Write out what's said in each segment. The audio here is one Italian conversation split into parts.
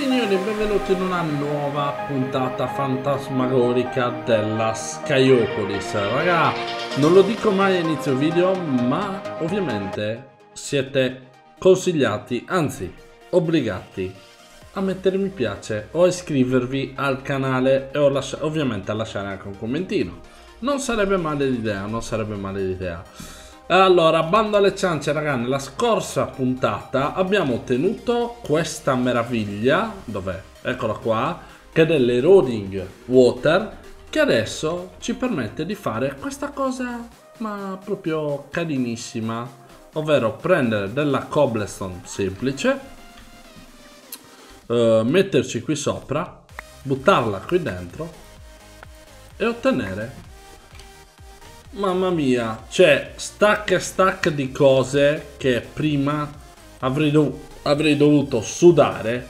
Signori, benvenuti in una nuova puntata fantasmagorica della Skyopolis. Raga, non lo dico mai a inizio video, ma ovviamente siete consigliati, anzi obbligati a mettere mi piace o a iscrivervi al canale e ovviamente a lasciare anche un commentino. Non sarebbe male l'idea, non sarebbe male l'idea. Allora, bando alle ciance, ragazzi, nella scorsa puntata abbiamo ottenuto questa meraviglia, dov'è? Eccola qua, che è dell'eroding water, che adesso ci permette di fare questa cosa, ma proprio carinissima, ovvero prendere della cobblestone semplice, eh, metterci qui sopra, buttarla qui dentro e ottenere Mamma mia, c'è cioè, stack e stack di cose che prima avrei, dov avrei dovuto sudare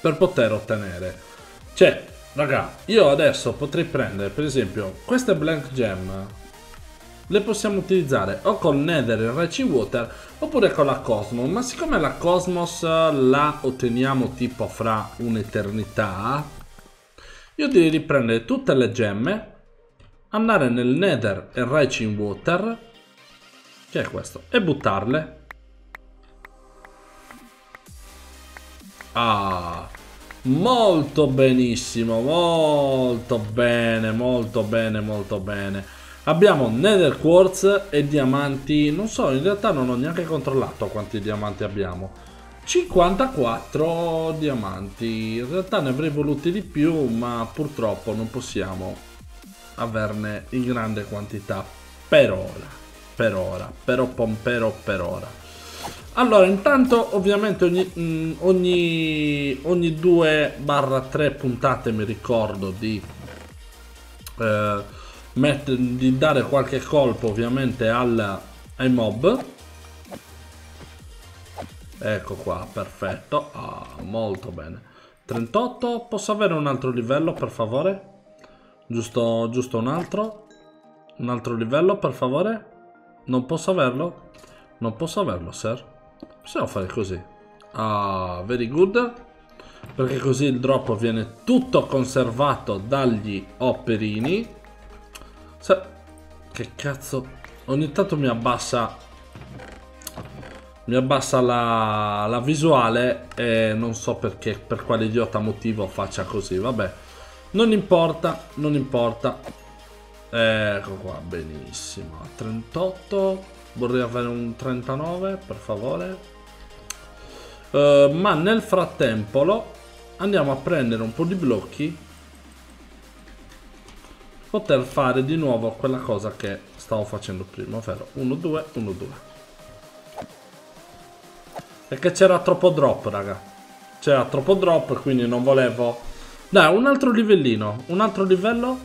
per poter ottenere. Cioè, raga, io adesso potrei prendere, per esempio, queste blank gem. Le possiamo utilizzare o con Nether e Reci Water oppure con la Cosmos. Ma siccome la Cosmos la otteniamo tipo fra un'eternità, io direi di prendere tutte le gemme andare nel nether e Raging Water, che è questo, e buttarle. Ah, molto benissimo, molto bene, molto bene, molto bene. Abbiamo Nether Quartz e diamanti, non so, in realtà non ho neanche controllato quanti diamanti abbiamo. 54 diamanti, in realtà ne avrei voluti di più, ma purtroppo non possiamo averne in grande quantità per ora, per ora, però pompero per ora. Allora, intanto ovviamente ogni, mh, mm, ogni, ogni 2-3 puntate mi ricordo di, eh, met- di dare qualche colpo ovviamente al, ai mob. Ecco qua, perfetto. Ah, molto bene. 38, posso avere un altro livello per favore? Giusto, giusto un altro. Un altro livello, per favore. Non posso averlo? Non posso averlo, sir. Possiamo fare così. Ah, very good. Perché così il drop viene tutto conservato dagli operini. Sir. Che cazzo. Ogni tanto mi abbassa... Mi abbassa la, la visuale e non so perché, per quale idiota motivo faccia così, vabbè. Non importa, non importa. Ecco qua, benissimo. 38. Vorrei avere un 39, per favore. Uh, ma nel frattempo andiamo a prendere un po' di blocchi. Poter fare di nuovo quella cosa che stavo facendo prima, ovvero 1, 2, 1, 2. E che c'era troppo drop, raga. C'era troppo drop, quindi non volevo dai, un altro livellino, un altro livello,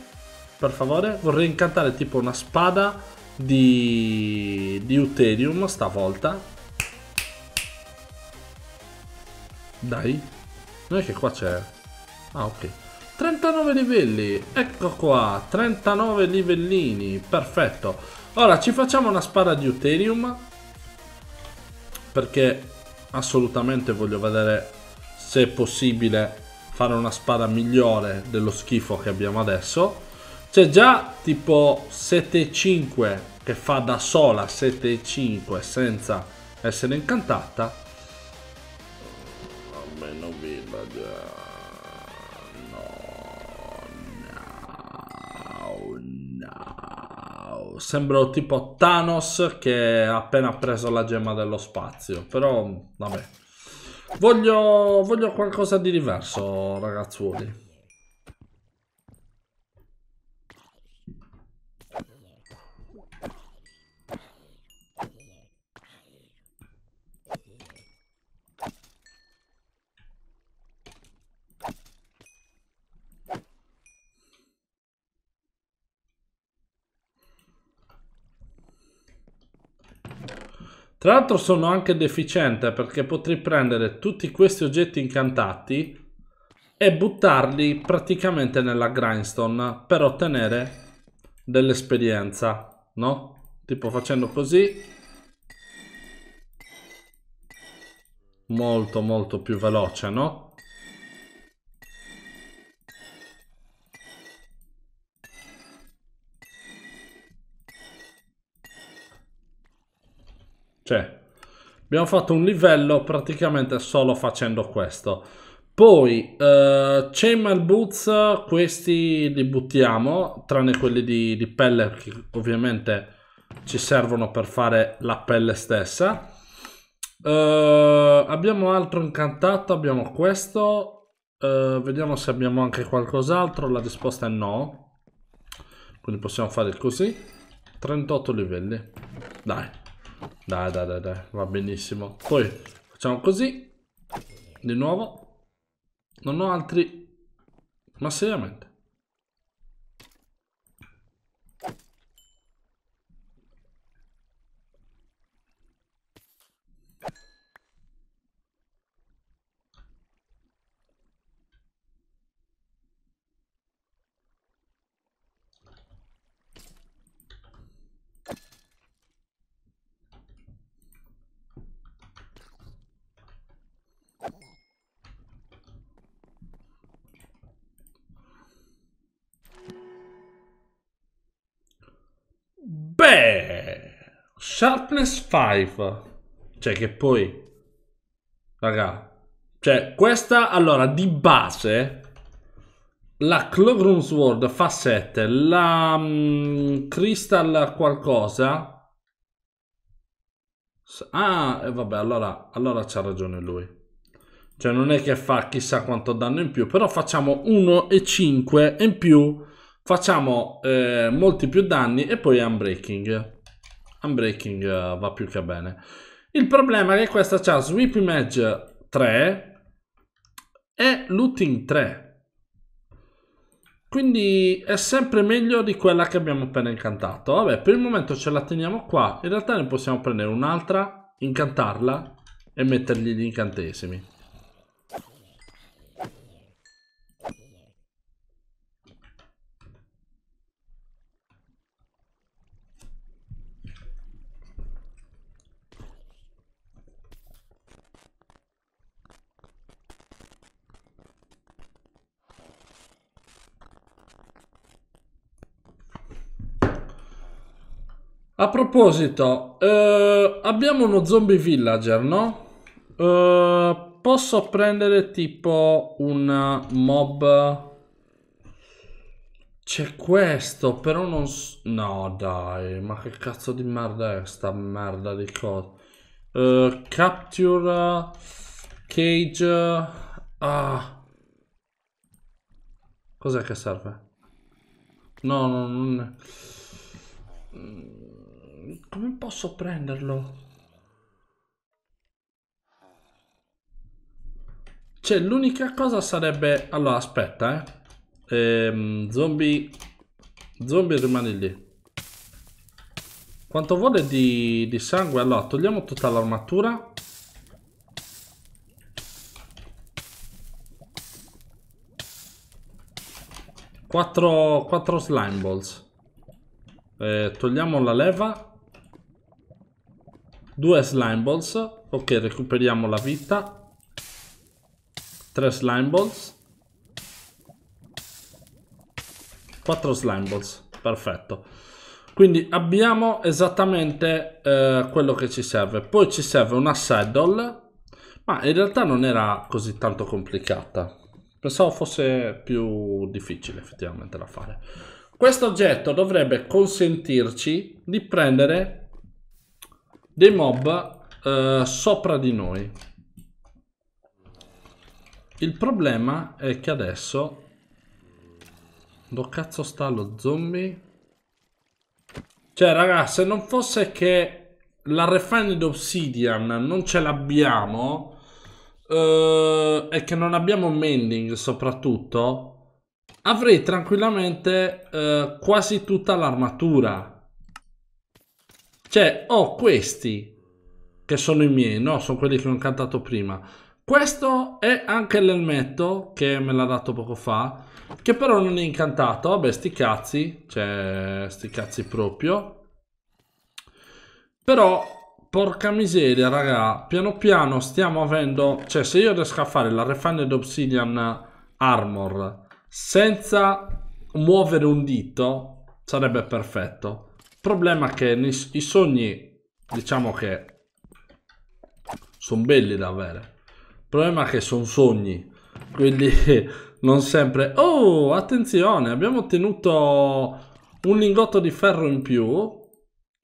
per favore. Vorrei incantare tipo una spada di, di Uterium stavolta. Dai. Non è che qua c'è... Ah, ok. 39 livelli, ecco qua, 39 livellini, perfetto. Ora ci facciamo una spada di Uterium, perché assolutamente voglio vedere se è possibile fare una spada migliore dello schifo che abbiamo adesso. C'è già tipo 7,5 che fa da sola 7,5 senza essere incantata. Vabbè, non vi no. sembro tipo Thanos che ha appena preso la gemma dello spazio, però vabbè. Voglio, voglio qualcosa di diverso, ragazzuoli. Tra l'altro sono anche deficiente perché potrei prendere tutti questi oggetti incantati e buttarli praticamente nella grindstone per ottenere dell'esperienza, no? Tipo facendo così. Molto molto più veloce, no? Cioè, abbiamo fatto un livello praticamente solo facendo questo. Poi, eh, Chainmail Boots, questi li buttiamo, tranne quelli di, di pelle che ovviamente ci servono per fare la pelle stessa. Uh, abbiamo altro incantato, abbiamo questo. Uh, vediamo se abbiamo anche qualcos'altro. La risposta è no. Quindi possiamo fare così. 38 livelli. Dai. Dai, dai, dai, dai, va benissimo. Poi facciamo così. Di nuovo. Non ho altri... Ma seriamente. Beh, Sharpness 5. Cioè che poi... Raga. Cioè, questa, allora, di base... La Cloakroom Sword fa 7. La um, Crystal qualcosa... Ah, e eh, vabbè, allora, allora c'ha ragione lui. Cioè, non è che fa chissà quanto danno in più, però facciamo 1 e 5 in più Facciamo eh, molti più danni e poi unbreaking. Unbreaking uh, va più che bene. Il problema è che questa c'ha Sweep Image 3 e Looting 3. Quindi è sempre meglio di quella che abbiamo appena incantato. Vabbè, per il momento ce la teniamo qua. In realtà ne possiamo prendere un'altra, incantarla e mettergli gli incantesimi. A proposito, eh, abbiamo uno zombie villager, no? Eh, posso prendere tipo un mob... C'è questo, però non... No, dai, ma che cazzo di merda è sta merda di cosa? Uh, eh, capture... Cage... Ah... Cos'è che serve? No, no, non... È... Mm come posso prenderlo? Cioè, l'unica cosa sarebbe... Allora, aspetta, eh. Ehm, zombie... Zombie rimane lì. Quanto vuole di, di sangue? Allora, togliamo tutta l'armatura. Quattro, quattro slime balls. Eh, togliamo la leva. Due slime balls. Ok, recuperiamo la vita. Tre slime balls. Quattro slime balls. Perfetto. Quindi abbiamo esattamente eh, quello che ci serve. Poi ci serve una saddle. Ma in realtà non era così tanto complicata. Pensavo fosse più difficile effettivamente da fare. Questo oggetto dovrebbe consentirci di prendere dei mob eh, sopra di noi. Il problema è che adesso... Dove cazzo sta lo zombie? Cioè, raga, se non fosse che la Refined Obsidian non ce l'abbiamo... Uh, e che non abbiamo mending soprattutto avrei tranquillamente uh, quasi tutta l'armatura cioè, ho oh, questi che sono i miei, no? Sono quelli che ho incantato prima. Questo è anche l'elmetto che me l'ha dato poco fa, che però non è incantato. Vabbè, sti cazzi, cioè, sti cazzi proprio. Però Porca miseria, raga. Piano piano stiamo avendo... Cioè, se io riesco a fare la Refined Obsidian Armor senza muovere un dito, sarebbe perfetto problema è che i sogni, diciamo che sono belli da avere. Il problema è che sono sogni, quindi non sempre... Oh, attenzione, abbiamo ottenuto un lingotto di ferro in più.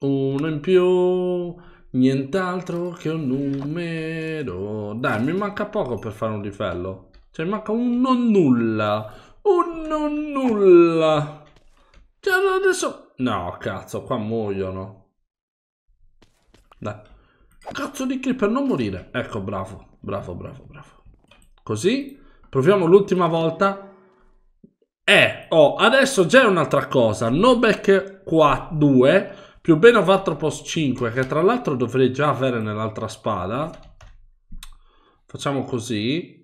Uno in più, nient'altro che un numero. Dai, mi manca poco per fare un livello. Cioè, manca un non nulla. Un non nulla. Cioè, adesso No, cazzo, qua muoiono. Dai. Cazzo di kill per non morire. Ecco, bravo, bravo, bravo, bravo. Così. Proviamo l'ultima volta. Eh, oh, adesso c'è un'altra cosa. Nobek qua 2 più bene 4 plus 5 che tra l'altro dovrei già avere nell'altra spada. Facciamo così.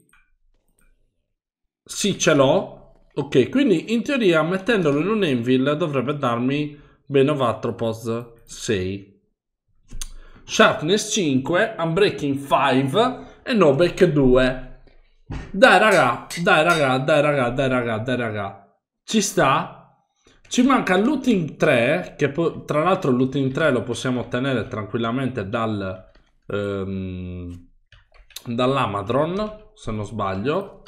Sì, ce l'ho. Ok, quindi in teoria mettendolo in un anvil dovrebbe darmi Benovatropos 6. Sharpness 5, Unbreaking 5 e Nobek 2. Dai raga, dai raga, dai raga, dai raga, dai raga. Ci sta? Ci manca Looting 3, che tra l'altro Looting 3 lo possiamo ottenere tranquillamente dal... Um, dall'Amadron, se non sbaglio.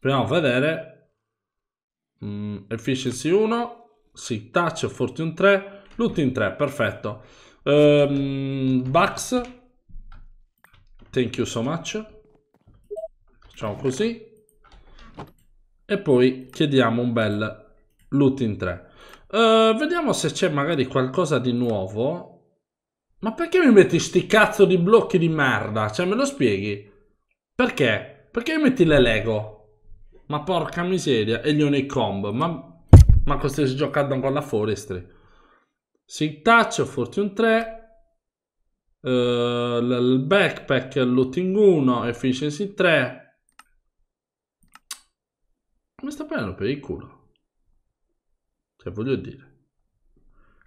Proviamo a vedere Mm, efficiency 1, sì, touch, fortune 3, looting 3, perfetto. Um, ehm, Bugs, thank you so much. Facciamo così. E poi chiediamo un bel looting 3. Uh, eh, vediamo se c'è magari qualcosa di nuovo. Ma perché mi metti sti cazzo di blocchi di merda? Cioè, me lo spieghi? Perché? Perché mi metti le Lego? Ma porca miseria, e gli unic combo. Ma, ma cosa stai giocando con la forestry? Sig touch, fortune 3. Uh, eh, il backpack, looting 1, efficiency 3. Mi sta prendendo per il culo. Cioè, voglio dire.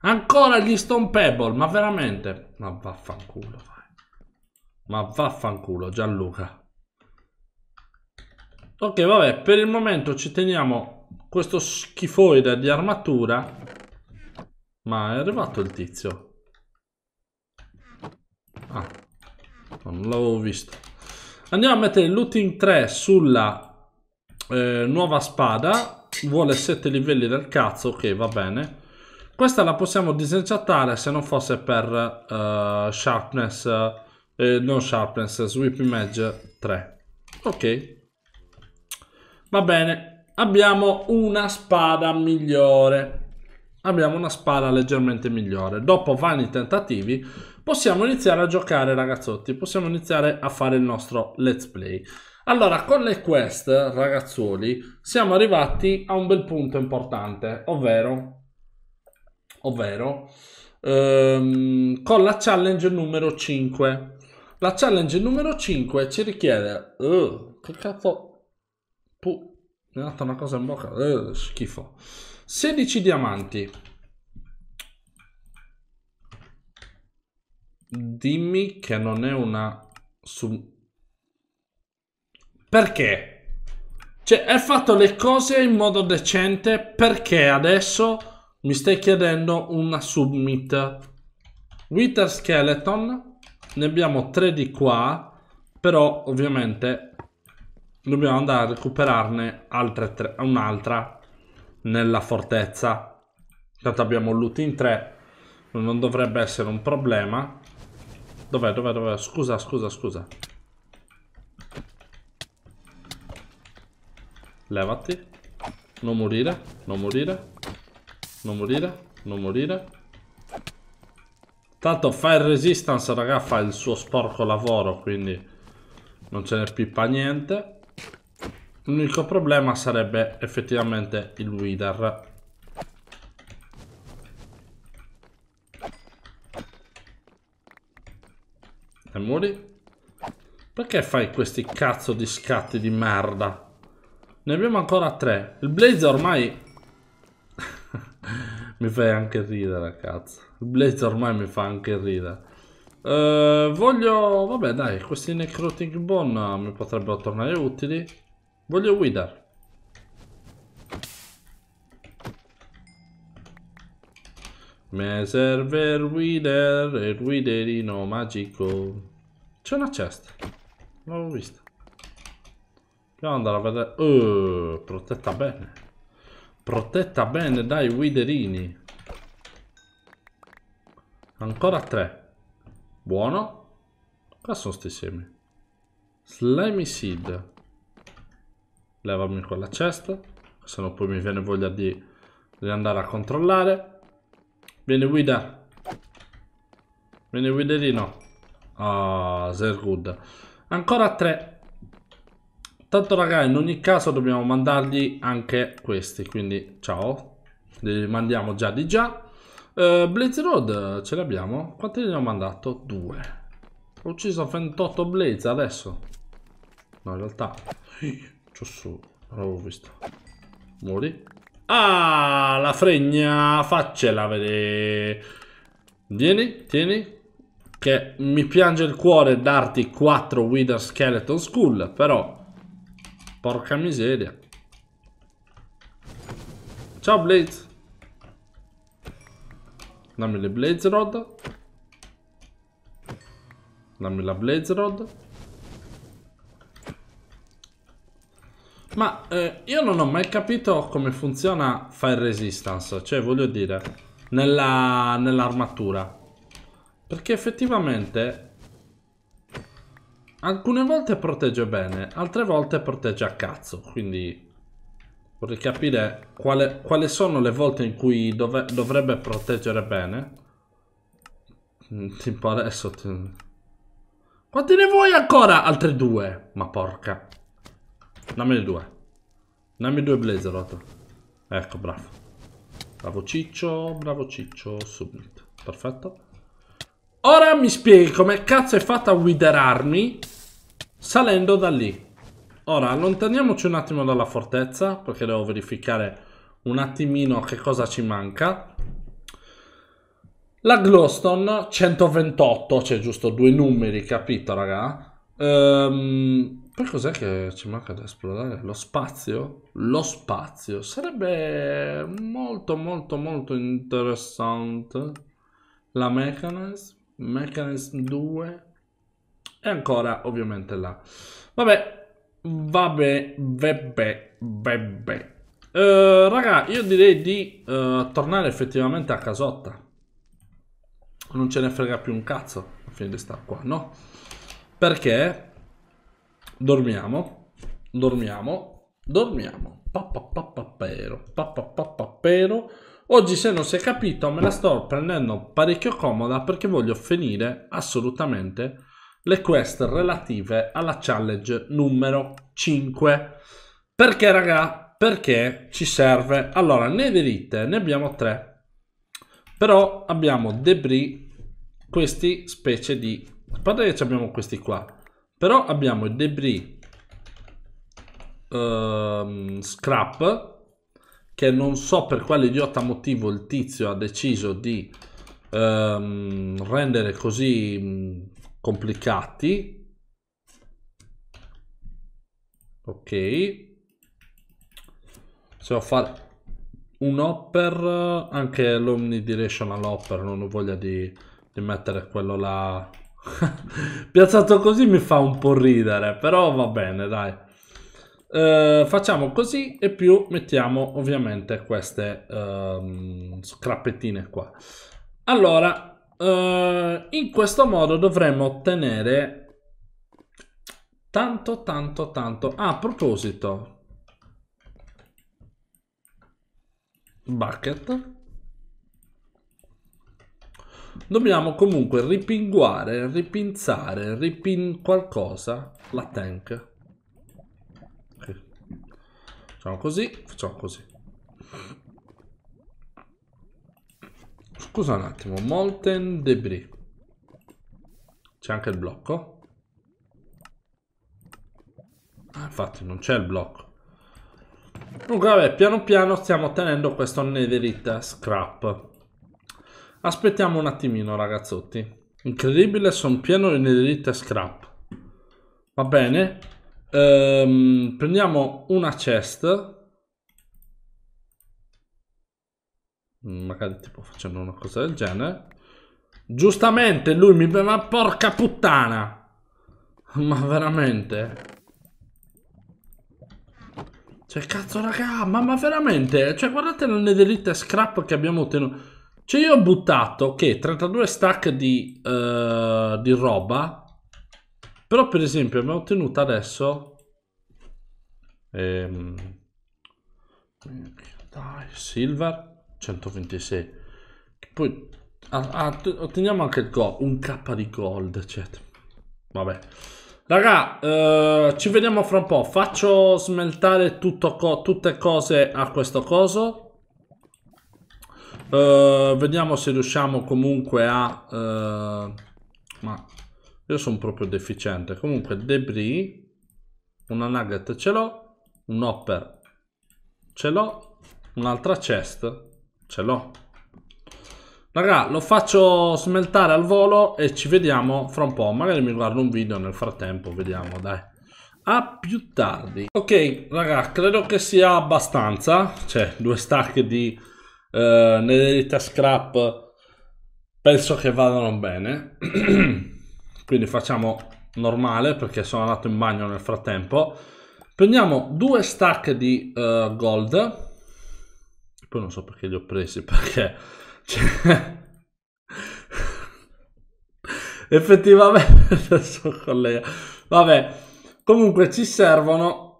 Ancora gli Stone Pebble, ma veramente? Ma vaffanculo, vai. Ma vaffanculo, Gianluca. Ok, vabbè, per il momento ci teniamo questo schifoide di armatura. Ma è arrivato il tizio. Ah, non l'avevo visto. Andiamo a mettere il looting 3 sulla eh, nuova spada. Vuole 7 livelli del cazzo, ok, va bene. Questa la possiamo disenchattare se non fosse per uh, sharpness, eh, non sharpness, sweeping edge 3. Ok, Va bene, abbiamo una spada migliore. Abbiamo una spada leggermente migliore. Dopo vani tentativi possiamo iniziare a giocare ragazzotti, possiamo iniziare a fare il nostro let's play. Allora, con le quest, ragazzuoli, siamo arrivati a un bel punto importante, ovvero, ovvero ehm, con la challenge numero 5. La challenge numero 5 ci richiede... Uh, che cazzo Puh, mi ha dato una cosa in bocca. Uh, schifo. 16 diamanti. Dimmi che non è una... Su... Perché? Cioè, hai fatto le cose in modo decente perché adesso mi stai chiedendo una submit. Wither Skeleton, ne abbiamo tre di qua, però ovviamente dobbiamo andare a recuperarne altre tre, un'altra nella fortezza. Tanto abbiamo loot in 3, non dovrebbe essere un problema. Dov'è, dov'è, dov'è? Scusa, scusa, scusa. Levati. Non morire, non morire. Non morire, non morire. Tanto Fire Resistance, raga, fa il suo sporco lavoro, quindi non ce ne pippa niente. L'unico problema sarebbe effettivamente il Wither. E muori? Perché fai questi cazzo di scatti di merda? Ne abbiamo ancora tre. Il Blaze ormai... mi fai anche ridere, cazzo. Il Blaze ormai mi fa anche ridere. Eh, voglio... Vabbè, dai, questi Necrotic Bone mi potrebbero tornare utili. Voglio Wither Me serve il guider, il guiderino magico. C'è una cesta. Non l'avevo vista. Dobbiamo andare a vedere. Oh, protetta bene. Protetta bene dai Witherini Ancora tre. Buono. Qua sono sti semi. Slimy seed levami quella cesta se no poi mi viene voglia di, di andare a controllare. Vieni guida. Vieni guiderino. Ah, oh, sehr good. Ancora tre. Tanto raga, in ogni caso dobbiamo mandargli anche questi, quindi ciao. Li mandiamo già di già. Uh, eh, Blaze Road ce l'abbiamo? Quanti ne ho mandato? Due. Ho ucciso 28 Blaze adesso. No, in realtà... C'ho su, l'avevo visto. Muori. Ah, la fregna, faccela vedere. Vieni, tieni. Che mi piange il cuore darti 4 Wither Skeleton Skull, però... Porca miseria. Ciao Blaze. Dammi le Blaze Rod. Dammi la Blaze Rod. Ma eh, io non ho mai capito come funziona fire resistance, cioè voglio dire, nell'armatura. Perché effettivamente alcune volte protegge bene, altre volte protegge a cazzo, quindi vorrei capire quale, quali sono le volte in cui dove, dovrebbe proteggere bene. Mm, tipo adesso... Ti... Quanti ne vuoi ancora? Altre due? Ma porca... Dammene due. Dammi due Blazerot. Ecco, bravo. Bravo Ciccio, bravo Ciccio, subito. Perfetto. Ora mi spieghi come cazzo è fatta a guiderarmi salendo da lì. Ora, allontaniamoci un attimo dalla fortezza, perché devo verificare un attimino che cosa ci manca. La Glowstone 128, cioè giusto due numeri, capito raga? Ehm... Poi cos'è che ci manca da esplorare? Lo spazio? Lo spazio sarebbe molto molto molto interessante. La Mechanism, Mechanism 2 e ancora ovviamente la... Vabbè, vabbè, vabbè, vabbè. Uh, raga, io direi di uh, tornare effettivamente a casotta. Non ce ne frega più un cazzo a fine di star qua, no? Perché? dormiamo, dormiamo, dormiamo. Pappapappapero, pappapappapero. Oggi se non si è capito me la sto prendendo parecchio comoda perché voglio finire assolutamente le quest relative alla challenge numero 5. Perché raga? Perché ci serve. Allora, ne diritte ne abbiamo tre. Però abbiamo debris, questi specie di... A parte che abbiamo questi qua però abbiamo il debris uh, scrap che non so per quale idiota motivo il tizio ha deciso di um, rendere così um, complicati. Ok. Se ho fare un hopper, anche l'omnidirectional hopper, non ho voglia di, di mettere quello là Piazzato così mi fa un po' ridere, però va bene, dai. Eh, facciamo così e più mettiamo ovviamente queste ehm, scrappettine qua. Allora, eh, in questo modo dovremmo ottenere tanto, tanto, tanto. Ah, a proposito. Bucket dobbiamo comunque ripinguare, ripinzare, ripin qualcosa la tank. Okay. Facciamo così, facciamo così. Scusa un attimo, molten debris. C'è anche il blocco. Ah, infatti non c'è il blocco. Comunque vabbè, piano piano stiamo ottenendo questo netherite scrap. Aspettiamo un attimino ragazzotti. Incredibile, sono pieno di dritte scrap. Va bene. Ehm, prendiamo una chest. Mm, magari tipo facendo una cosa del genere. Giustamente lui mi... beve... Ma porca puttana! Ma veramente? Cioè cazzo raga, ma, ma veramente? Cioè guardate le nederite scrap che abbiamo ottenuto. Cioè io ho buttato che 32 stack di, uh, di roba, però per esempio mi ho ottenuto adesso... Ehm, dai, silver 126. Poi ah, ah, otteniamo anche il go, un K di gold, cioè. Vabbè. Raga, eh, ci vediamo fra un po'. Faccio smeltare tutto, co tutte cose a questo coso. Uh, vediamo se riusciamo comunque a... Uh, ma io sono proprio deficiente. Comunque debris, una nugget ce l'ho, un hopper ce l'ho, un'altra chest ce l'ho. Raga, lo faccio smeltare al volo e ci vediamo fra un po'. Magari mi guardo un video nel frattempo, vediamo, dai. A più tardi. Ok, raga, credo che sia abbastanza. Cioè, due stack di eh, nell'Elite Scrap penso che vadano bene. Quindi facciamo normale perché sono andato in bagno nel frattempo. Prendiamo due stack di uh, gold. Poi non so perché li ho presi perché... Cioè... Effettivamente... Vabbè, comunque ci servono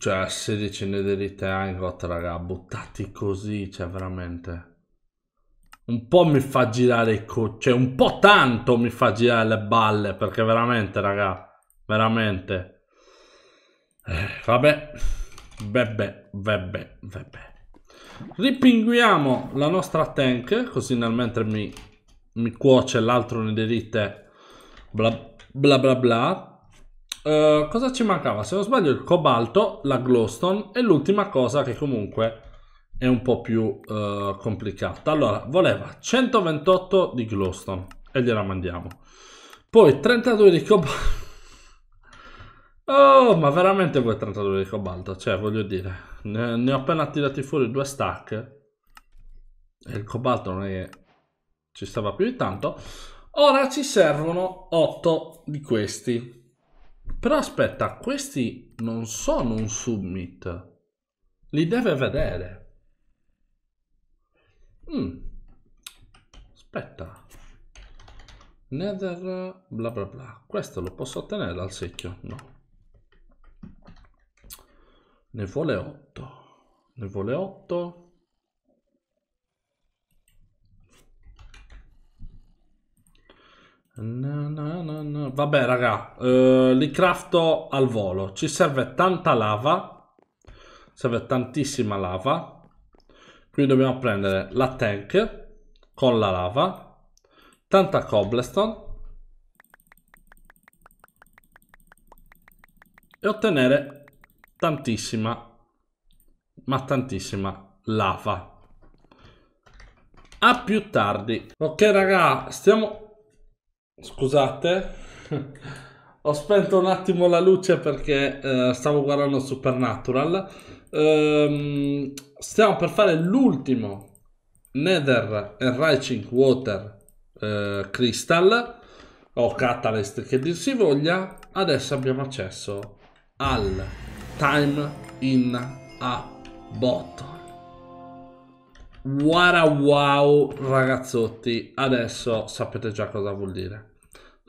cioè, 16 nederità in rotta, raga, buttati così, cioè, veramente. Un po' mi fa girare i co... Cioè, un po' tanto mi fa girare le balle, perché veramente, raga, veramente. Eh, vabbè, vabbè, vabbè, vabbè. Ripinguiamo la nostra tank, così nel mentre mi, mi cuoce l'altro nederite, bla bla bla bla. Eh, cosa ci mancava? Se non sbaglio il cobalto, la glowstone e l'ultima cosa che comunque è un po' più uh, complicata. Allora, voleva 128 di glowstone e gliela mandiamo. Poi 32 di cobalto. Oh, ma veramente vuoi 32 di cobalto? Cioè, voglio dire, ne, ne ho appena tirati fuori due stack. E il cobalto non è che ci stava più di tanto. Ora ci servono 8 di questi. Però aspetta, questi non sono un submit. Li deve vedere. Mm. Aspetta. Nether bla bla bla. Questo lo posso ottenere dal secchio? No. Ne vuole 8. Ne vuole 8. No, no, no, no. Vabbè, raga, eh, li crafto al volo. Ci serve tanta lava. Serve tantissima lava. Quindi dobbiamo prendere la tank con la lava. Tanta cobblestone. E ottenere tantissima, ma tantissima lava. A più tardi. Ok, raga, stiamo Scusate, ho spento un attimo la luce perché eh, stavo guardando Supernatural. Ehm, stiamo per fare l'ultimo Nether Enriching Water eh, Crystal o Catalyst che dir si voglia. Adesso abbiamo accesso al Time in a Bottle. What wow ragazzotti, adesso sapete già cosa vuol dire.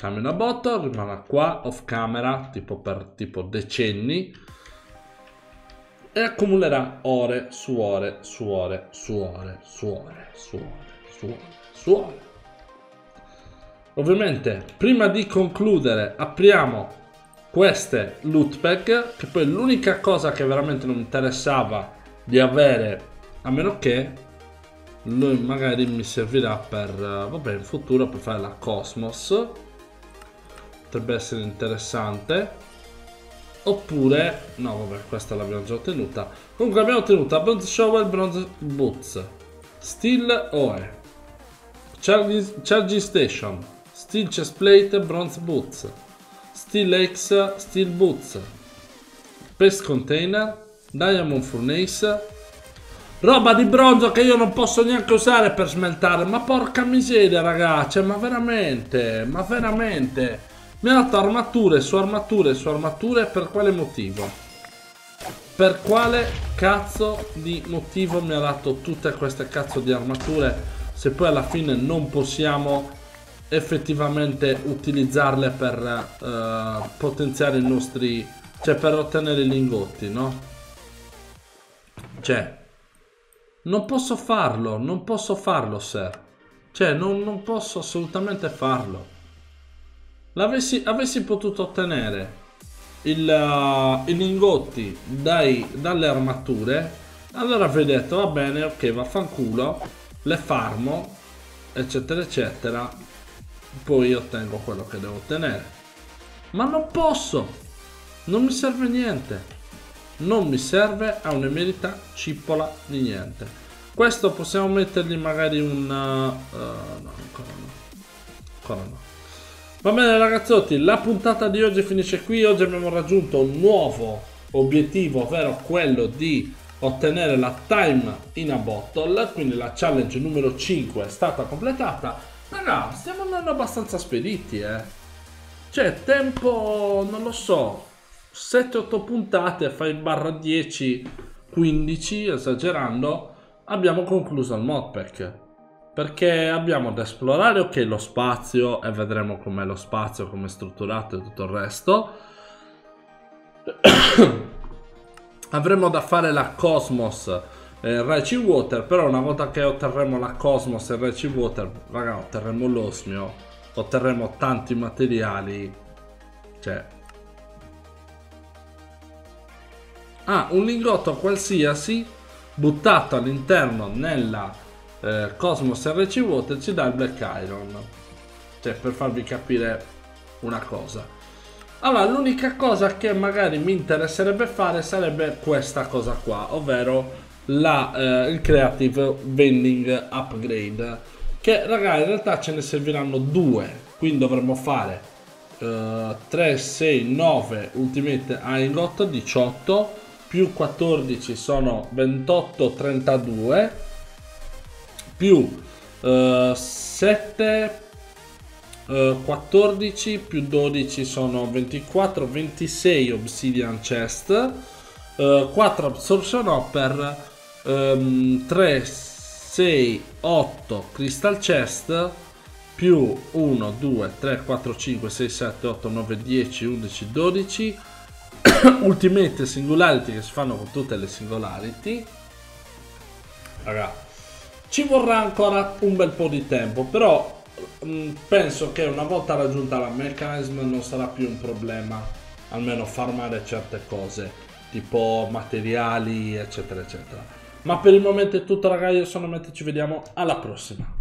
Camera botto, rimane qua off camera tipo per tipo decenni e accumulerà ore su ore su ore su ore su ore su ore su ore su ore. Ovviamente prima di concludere apriamo queste loot pack che poi l'unica cosa che veramente non mi interessava di avere a meno che lui magari mi servirà per eh, vabbè in futuro per fare la Cosmos potrebbe essere interessante oppure no vabbè questa l'abbiamo già ottenuta comunque abbiamo ottenuto Bronze Shovel, Bronze Boots Steel Oe Charging Station Steel chest plate Bronze Boots Steel X, Steel Boots Pest Container Diamond Furnace Roba di bronzo che io non posso neanche usare per smeltare Ma porca miseria ragazzi, ma veramente Ma veramente mi ha dato armature su armature su armature per quale motivo? Per quale cazzo di motivo mi ha dato tutte queste cazzo di armature se poi alla fine non possiamo effettivamente utilizzarle per uh, potenziare i nostri cioè per ottenere i lingotti no cioè non posso farlo non posso farlo sir cioè non, non posso assolutamente farlo L'avessi, avessi potuto ottenere il, uh, i lingotti dai, dalle armature, allora avrei detto va bene, ok, vaffanculo, le farmo, eccetera, eccetera, poi ottengo quello che devo ottenere. Ma non posso, non mi serve niente, non mi serve a un'emerita cippola di niente. Questo possiamo mettergli magari un... Uh, no, ancora no, ancora no. Va bene ragazzotti, la puntata di oggi finisce qui. Oggi abbiamo raggiunto un nuovo obiettivo, ovvero quello di ottenere la time in a bottle, quindi la challenge numero 5 è stata completata. Raga, stiamo andando abbastanza spediti, eh. Cioè, tempo, non lo so, 7-8 puntate, fai barra 10, 15, esagerando, abbiamo concluso il modpack. Perché abbiamo da esplorare, ok, lo spazio e vedremo com'è lo spazio, come è strutturato e tutto il resto. Avremo da fare la Cosmos eh, Reci Water, però una volta che otterremo la Cosmos e Reci Water, raga, otterremo l'osmio, otterremo tanti materiali, cioè... Ah, un lingotto qualsiasi buttato all'interno nella eh, Cosmos RC Water ci dà il Black Iron. Cioè, per farvi capire una cosa. Allora, l'unica cosa che magari mi interesserebbe fare sarebbe questa cosa qua, ovvero la, eh, il Creative Vending Upgrade. Che, ragazzi, in realtà ce ne serviranno due. Quindi dovremmo fare Uh, 3, 6, 9 Ultimate Aingot 18 più 14 sono 28, 32 più uh, 7 uh, 14 più 12 sono 24 26 obsidian chest uh, eh, 4 absorption hopper um, 3 6 8 crystal chest più 1 2 3 4 5 6 7 8 9 10 11 12 ultimate singularity che si fanno con tutte le singularity raga ci vorrà ancora un bel po' di tempo, però mh, mm, penso che una volta raggiunta la mechanism non sarà più un problema, almeno farmare certe cose, tipo materiali, eccetera, eccetera. Ma per il momento è tutto ragazzi, io sono Matt ci vediamo alla prossima.